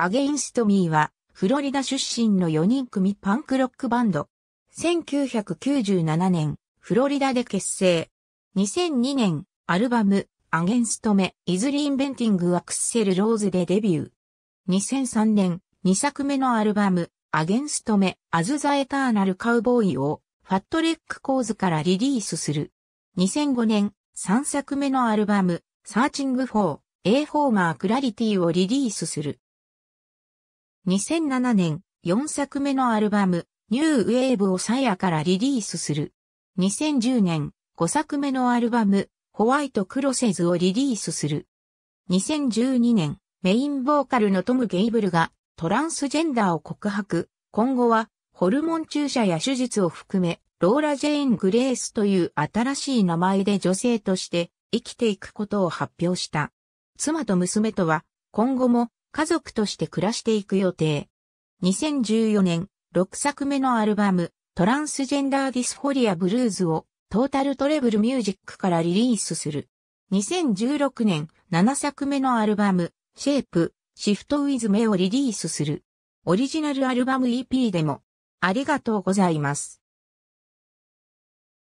アゲインストミーは、フロリダ出身の4人組パンクロックバンド。1997年、フロリダで結成。2002年、アルバム、アゲンストメ、イズリーンベンティング・アクセル・ローズでデビュー。2003年、2作目のアルバム、アゲンストメ、アズ・ザ・エターナル・カウボーイを、ファットレック・コーズからリリースする。2005年、3作目のアルバム、サーチング・フォー、エーフォーマー・クラリティをリリースする。2007年、4作目のアルバム、ニューウェーブをサヤからリリースする。2010年、5作目のアルバム、ホワイトクロセズをリリースする。2012年、メインボーカルのトム・ゲイブルがトランスジェンダーを告白。今後は、ホルモン注射や手術を含め、ローラ・ジェーン・グレースという新しい名前で女性として生きていくことを発表した。妻と娘とは今後も家族として暮らしていく予定。2014年、6作目のアルバム、トランスジェンダーディスフォリアブルーズをトータルトレブルミュージックからリリースする。2016年、7作目のアルバム、シェイプ、シフトウィズメをリリースする。オリジナルアルバム EP でも、ありがとうございます。